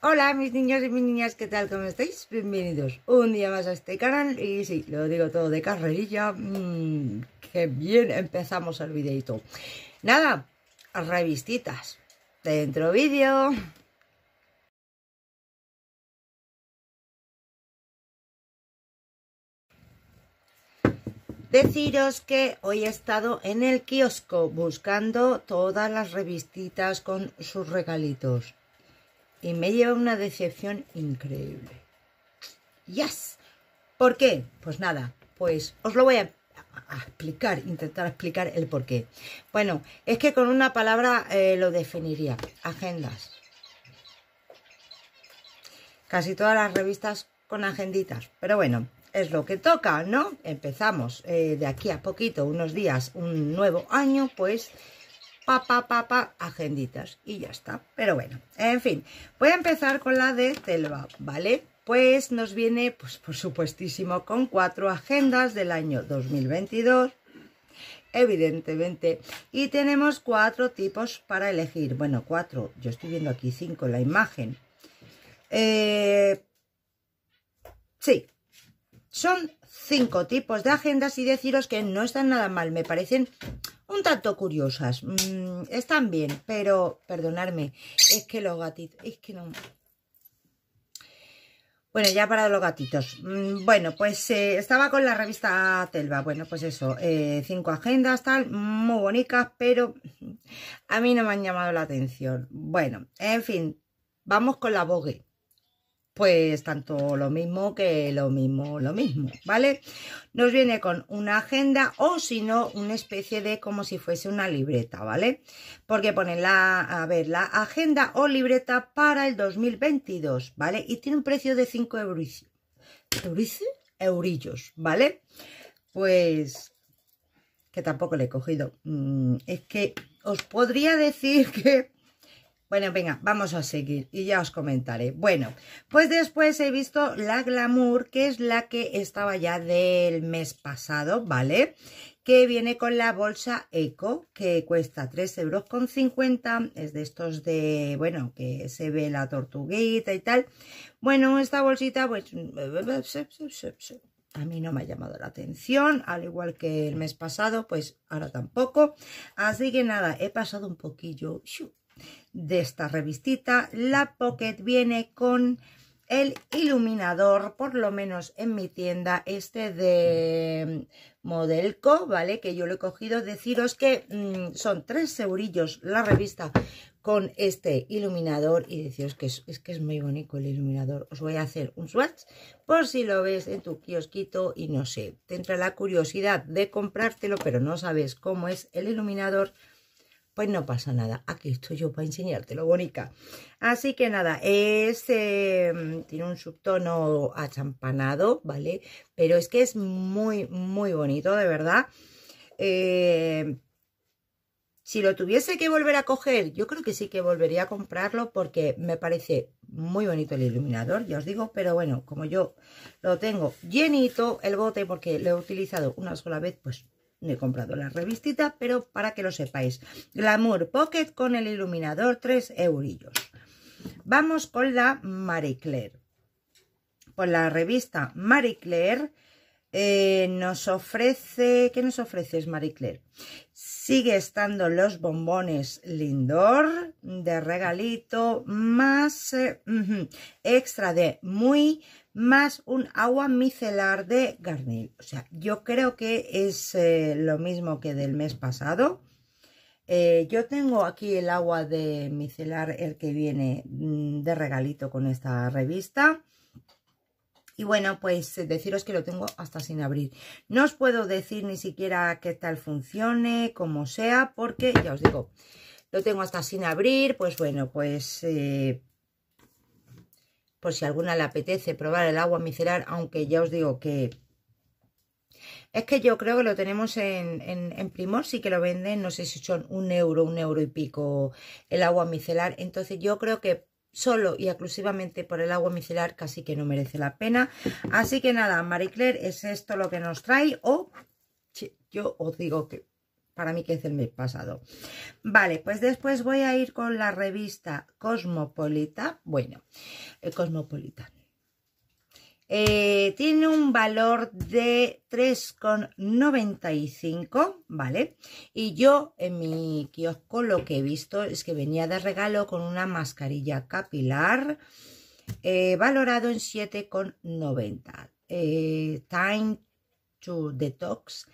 Hola mis niños y mis niñas, ¿qué tal? ¿Cómo estáis? Bienvenidos un día más a este canal y sí, lo digo todo de carrerilla, mmm, que bien empezamos el videito. Nada, revistitas, dentro vídeo. Deciros que hoy he estado en el kiosco buscando todas las revistitas con sus regalitos y me lleva una decepción increíble. ¡Yes! ¿Por qué? Pues nada, pues os lo voy a, explicar, intentar explicar el por qué. Bueno, es que con una palabra eh, lo definiría, agendas. Casi todas las revistas con agenditas, pero bueno, es lo que toca, ¿no? Empezamos eh, de aquí a poquito, unos días, un nuevo año, pues Papá, papá, agenditas y ya está. Pero bueno, en fin, voy a empezar con la de Selva ¿vale? Pues nos viene, pues por supuestísimo, con cuatro agendas del año 2022, evidentemente. Y tenemos cuatro tipos para elegir. Bueno, cuatro, yo estoy viendo aquí cinco en la imagen. Eh, sí, son cinco tipos de agendas y deciros que no están nada mal, me parecen un tanto curiosas. Mm, están bien, pero perdonadme, es que los gatitos, es que no... Bueno, ya para los gatitos. Mm, bueno, pues eh, estaba con la revista Telva. Bueno, pues eso, eh, cinco agendas, tal, muy bonitas, pero a mí no me han llamado la atención. Bueno, en fin, vamos con la Vogue pues tanto lo mismo que lo mismo, lo mismo, ¿vale? Nos viene con una agenda o si no, una especie de como si fuese una libreta, ¿vale? Porque ponen la, a ver, la agenda o libreta para el 2022, ¿vale? Y tiene un precio de 5 euros, eurillos, ¿vale? Pues que tampoco le he cogido. Mm, es que os podría decir que bueno, venga, vamos a seguir y ya os comentaré. Bueno, pues después he visto la Glamour, que es la que estaba ya del mes pasado, ¿vale? Que viene con la bolsa Eco, que cuesta 3,50 euros, es de estos de, bueno, que se ve la tortuguita y tal. Bueno, esta bolsita, pues, a mí no me ha llamado la atención, al igual que el mes pasado, pues ahora tampoco. Así que nada, he pasado un poquillo de esta revistita. La Pocket viene con el iluminador, por lo menos en mi tienda, este de Modelco, ¿vale? Que yo lo he cogido. Deciros que mm, son tres eurillos la revista con este iluminador y deciros que es, que es muy bonito el iluminador. Os voy a hacer un swatch por si lo ves en tu kiosquito y no sé, te entra la curiosidad de comprártelo, pero no sabes cómo es el iluminador pues no pasa nada. Aquí estoy yo para enseñártelo, bonita. Así que nada, este tiene un subtono achampanado, ¿vale? Pero es que es muy, muy bonito, de verdad. Eh, si lo tuviese que volver a coger, yo creo que sí que volvería a comprarlo porque me parece muy bonito el iluminador, ya os digo, pero bueno, como yo lo tengo llenito el bote porque lo he utilizado una sola vez, pues he comprado la revistita, pero para que lo sepáis. Glamour Pocket con el iluminador, 3 eurillos. Vamos con la Marie Claire. Pues la revista Marie Claire eh, nos ofrece... ¿Qué nos ofrece Marie Claire? Sigue estando los bombones Lindor de regalito más eh, extra de muy más un agua micelar de Garnil, O sea, yo creo que es eh, lo mismo que del mes pasado. Eh, yo tengo aquí el agua de micelar, el que viene mm, de regalito con esta revista. Y bueno, pues eh, deciros que lo tengo hasta sin abrir. No os puedo decir ni siquiera qué tal funcione, como sea, porque ya os digo, lo tengo hasta sin abrir. Pues bueno, pues por si alguna le apetece probar el agua micelar, aunque ya os digo que es que yo creo que lo tenemos en, en, Primor, sí que lo venden, no sé si son un euro, un euro y pico el agua micelar. Entonces yo creo que solo y exclusivamente por el agua micelar casi que no merece la pena. Así que nada, Marie Claire, es esto lo que nos trae o yo os digo que para mí que es el mes pasado. Vale, pues después voy a ir con la revista Cosmopolita. Bueno, Cosmopolitan. Eh, Cosmopolita. Eh, tiene un valor de 3,95, ¿vale? Y yo en mi kiosco lo que he visto es que venía de regalo con una mascarilla capilar eh, valorado en 7,90. Time to Detox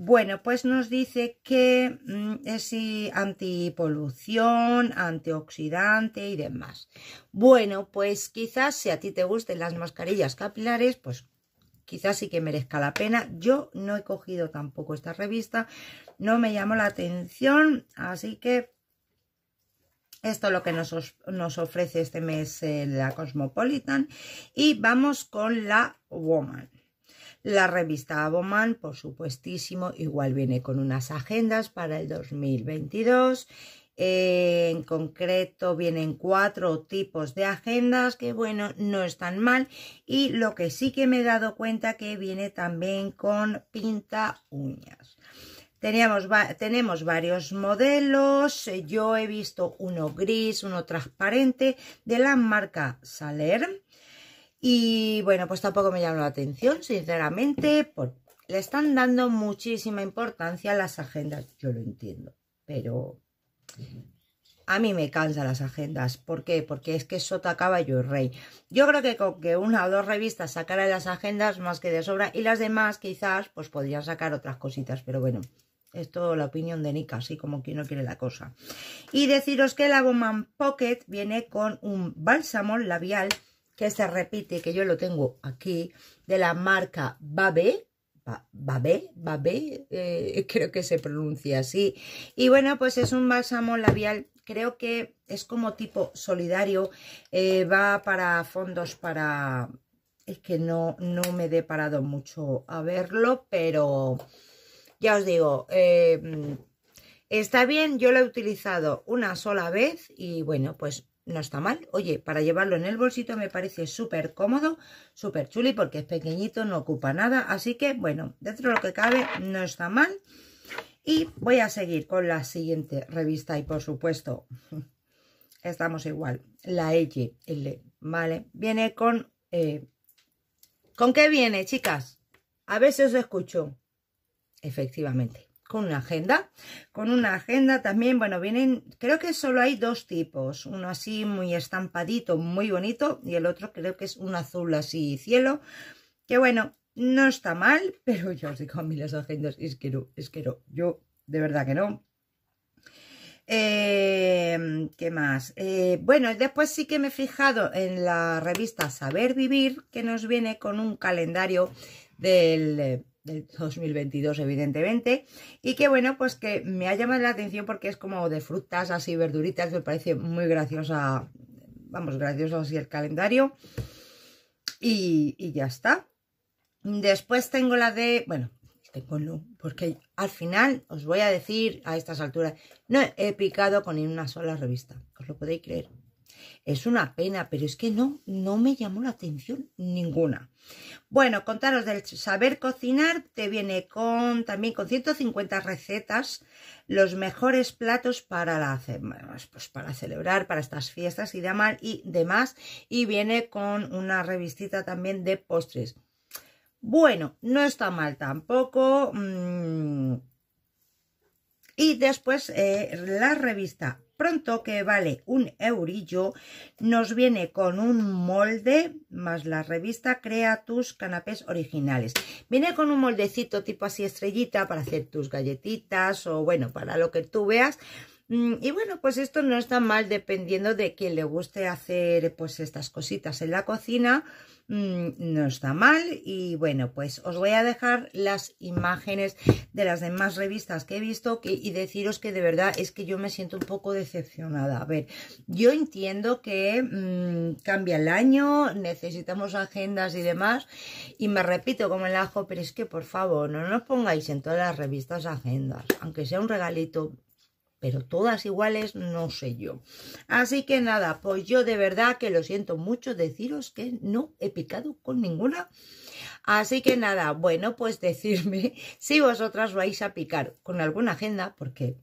bueno, pues nos dice que mm, es antipolución, antioxidante y demás. Bueno, pues quizás si a ti te gusten las mascarillas capilares, pues quizás sí que merezca la pena. Yo no he cogido tampoco esta revista, no me llamó la atención, así que esto es lo que nos, ofrece este mes eh, la Cosmopolitan. Y vamos con la Woman. La revista Aboman, por supuestísimo, igual viene con unas agendas para el 2022. Eh, en concreto vienen cuatro tipos de agendas que bueno, no están mal. Y lo que sí que me he dado cuenta que viene también con pinta uñas. tenemos varios modelos, yo he visto uno gris, uno transparente de la marca Saler. Y bueno, pues tampoco me llamó la atención, sinceramente, por... le están dando muchísima importancia a las agendas, yo lo entiendo, pero a mí me cansan las agendas. ¿Por qué? Porque es que sota caballo y rey. Yo creo que con que una o dos revistas sacara las agendas más que de sobra y las demás quizás pues podrían sacar otras cositas, pero bueno, es todo la opinión de Nika, así como quien no quiere la cosa. Y deciros que la Woman Pocket viene con un bálsamo labial que se repite, que yo lo tengo aquí, de la marca Babe Babe Babe eh, creo que se pronuncia así. Y bueno, pues es un bálsamo labial creo que es como tipo solidario, eh, va para fondos para... Es que no, no me he deparado mucho a verlo, pero ya os digo, eh, está bien, yo lo he utilizado una sola vez y bueno, pues no está mal. Oye, para llevarlo en el bolsito me parece súper cómodo, súper chuli porque es pequeñito, no ocupa nada. Así que, bueno, dentro de lo que cabe no está mal. Y voy a seguir con la siguiente revista y, por supuesto, estamos igual. La L, ¿vale? Viene con... Eh, ¿Con qué viene, chicas? A ver si os escucho. Efectivamente con una agenda. Con una agenda también, bueno, vienen, creo que solo hay dos tipos. Uno así muy estampadito, muy bonito, y el otro creo que es un azul así cielo. Que bueno, no está mal, pero yo os digo a mí las agendas, es que no, es que no, yo de verdad que no. Em, ¿Qué más? Eh, bueno, después sí que me he fijado en la revista Saber Vivir, que nos viene con un calendario del del 2022 evidentemente y que bueno pues que me ha llamado la atención porque es como de frutas así verduritas me parece muy graciosa vamos gracioso así el calendario y, ya está después tengo la de bueno tengo porque al final os voy a decir a estas alturas no he picado con una sola revista os lo podéis creer es una pena, pero es que no, no me llamó la atención ninguna. Bueno, contaros del saber cocinar, te viene con también con 150 recetas, los mejores platos para, la, pues para celebrar, para estas fiestas y demás, y demás, y viene con una revistita también de postres. Bueno, no está mal tampoco. Mm, y después eh, la revista Pronto, que vale un eurillo, nos viene con un molde más la revista Crea tus canapés originales. Viene con un moldecito tipo así estrellita para hacer tus galletitas o bueno, para lo que tú veas. Mm, y bueno, pues esto no está mal dependiendo de quien le guste hacer pues estas cositas en la cocina. Mm, no está mal y bueno, pues os voy a dejar las imágenes de las demás revistas que he visto y deciros que de verdad es que yo me siento un poco decepcionada. A ver, yo entiendo que mm, cambia el año, necesitamos agendas y demás y me repito como el ajo, pero es que por favor no nos pongáis en todas las revistas agendas, aunque sea un regalito pero todas iguales no sé yo. Así que nada, pues yo de verdad que lo siento mucho deciros que no he picado con ninguna. Así que nada, bueno, pues decirme si vosotras vais a picar con alguna agenda, porque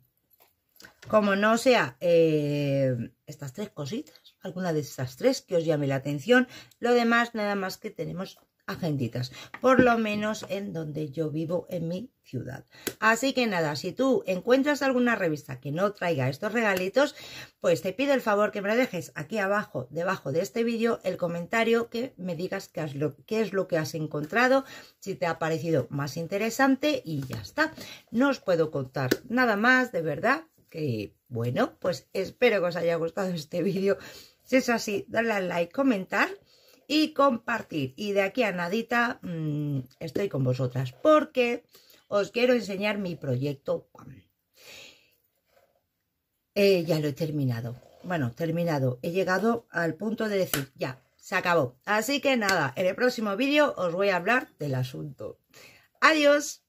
como no sea eh, estas tres cositas, alguna de estas tres que os llame la atención, lo demás nada más que tenemos agenditas, por lo menos en donde yo vivo en mi ciudad. Así que nada, si tú encuentras alguna revista que no traiga estos regalitos, pues te pido el favor que me dejes aquí abajo, debajo de este vídeo, el comentario que me digas qué es, lo, que has encontrado, si te ha parecido más interesante y ya está. No os puedo contar nada más, de verdad, que bueno, pues espero que os haya gustado este vídeo. Si es así, darle al like, comentar y compartir. Y de aquí a nadita mm, estoy con vosotras porque os quiero enseñar mi proyecto eh, ya lo he terminado. Bueno, terminado. He llegado al punto de decir, ya, se acabó. Así que nada, en el próximo vídeo os voy a hablar del asunto. Adiós.